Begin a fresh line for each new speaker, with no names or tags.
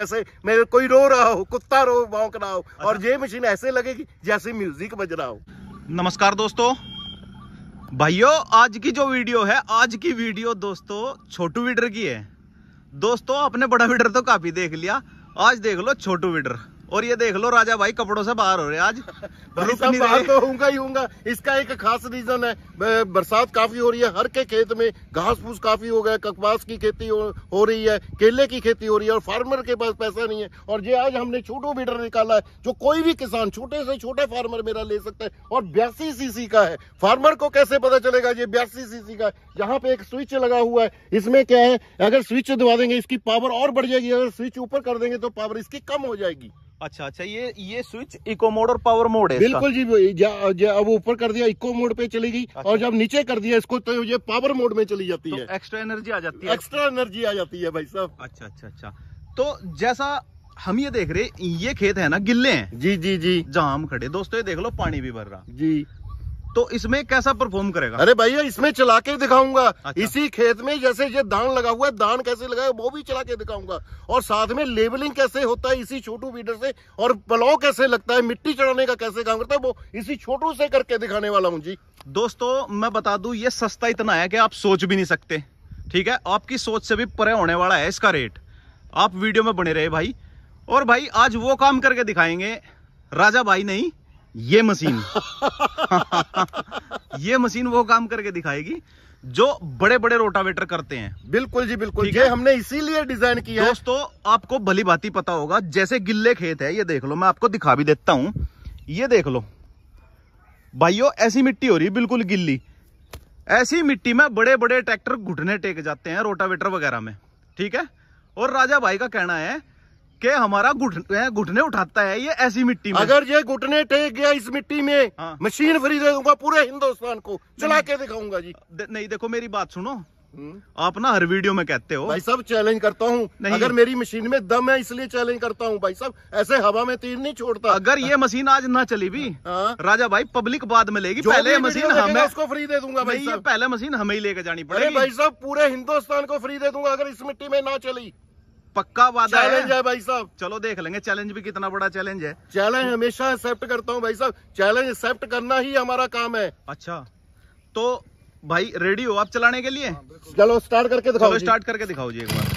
जैसे मेरे कोई रो रहा हो कुत्ता रो भौंक रहा हो और अच्छा। ये मशीन ऐसे लगेगी जैसे म्यूजिक बज रहा हो नमस्कार दोस्तों
भाइयों आज की जो वीडियो है आज की वीडियो दोस्तों छोटू वीडर की है दोस्तों आपने बड़ा वीडर तो काफी देख लिया आज देख लो छोटू वीडर और ये देख लो
राजा भाई कपड़ों से बाहर हो रहे आज तो होगा ही होगा इसका एक खास रीजन है बरसात काफी हो रही है हर के खेत में घास फूस काफी हो गया कपास की खेती हो, हो रही है केले की खेती हो रही है और फार्मर के पास पैसा नहीं है और ये आज हमने छोटो बीटर निकाला है जो कोई भी किसान छोटे से छोटा फार्मर मेरा ले सकता है और बयासी सीसी का है फार्मर को कैसे पता चलेगा ये बयासी सीसी का यहाँ पे एक स्विच लगा हुआ है इसमें क्या है अगर स्विच दबा देंगे इसकी पावर और बढ़ जाएगी अगर स्विच ऊपर कर देंगे तो पावर इसकी कम हो जाएगी अच्छा अच्छा ये ये स्विच इको मोड और पावर मोड है बिल्कुल जी अब ऊपर कर दिया इको मोड पे चली गई अच्छा। और जब नीचे कर दिया इसको तो ये पावर मोड में चली जाती तो है एक्स्ट्रा एनर्जी आ जाती है एक्स्ट्रा एनर्जी आ जाती है भाई साहब अच्छा अच्छा अच्छा तो जैसा हम ये देख रहे ये खेत है ना गिल्ले हैं जी जी जी जाम खड़े दोस्तों ये देख लो पानी भी भर रहा जी तो इसमें कैसा परफॉर्म करेगा अरे भैया इसमें चला के दिखाऊंगा अच्छा। इसी खेत में जैसे ये दान लगा हुआ है दान कैसे लगाया वो भी चला के दिखाऊंगा और साथ में लेबलिंग कैसे होता है इसी छोटू वीडर से और पलाव कैसे लगता है मिट्टी चढ़ाने का कैसे काम करता है वो इसी छोटू से करके दिखाने वाला हूँ जी दोस्तों
मैं बता दू ये सस्ता इतना है कि आप सोच भी नहीं सकते ठीक है आपकी सोच से भी परे होने वाला है इसका रेट आप वीडियो में बने रहे भाई और भाई आज वो काम करके दिखाएंगे राजा भाई नहीं ये मशीन ये मशीन वो काम करके दिखाएगी जो बड़े बड़े रोटावेटर करते हैं बिल्कुल जी बिल्कुल ये हमने इसीलिए डिजाइन किया दोस्तों आपको भली भांति पता होगा जैसे गिल्ले खेत है ये देख लो मैं आपको दिखा भी देता हूं ये देख लो भाइयों ऐसी मिट्टी हो रही बिल्कुल गिल्ली ऐसी मिट्टी में बड़े बड़े ट्रैक्टर घुटने टेक जाते हैं रोटावेटर वगैरह में ठीक है और राजा भाई का कहना है के हमारा घुटने घुटने उठाता है ये ऐसी
मिट्टी में अगर ये घुटने टेक गया इस मिट्टी में हाँ। मशीन दे दूंगा पूरे हिंदुस्तान को चला के दिखाऊंगा जी दे, नहीं देखो मेरी बात सुनो हम्म।
आप ना हर वीडियो में कहते
हो भाई साहब चैलेंज करता हूँ अगर मेरी मशीन में दम है इसलिए चैलेंज करता हूँ भाई साहब ऐसे हवा में तीर नहीं छोड़ता अगर ये मशीन आज ना चली भी आ?
हाँ। राजा भाई
पब्लिक बाद में लेगी पहले मशीन हमें उसको फ्री दे दूंगा भाई
पहले मशीन हमें ही लेके जानी पड़ेगी भाई
साहब पूरे हिंदुस्तान को फ्री दे दूंगा अगर इस मिट्टी में ना चली पक्का वादा चैलेंज है, है
भाई साहब चलो देख लेंगे चैलेंज भी कितना बड़ा चैलेंज है
चैलेंज हमेशा एक्सेप्ट करता हूँ भाई साहब चैलेंज एक्सेप्ट करना ही हमारा काम है अच्छा तो भाई रेडी हो आप चलाने के लिए हाँ, चलो स्टार्ट करके दिखाओ स्टार्ट
करके दिखाओ जी एक बार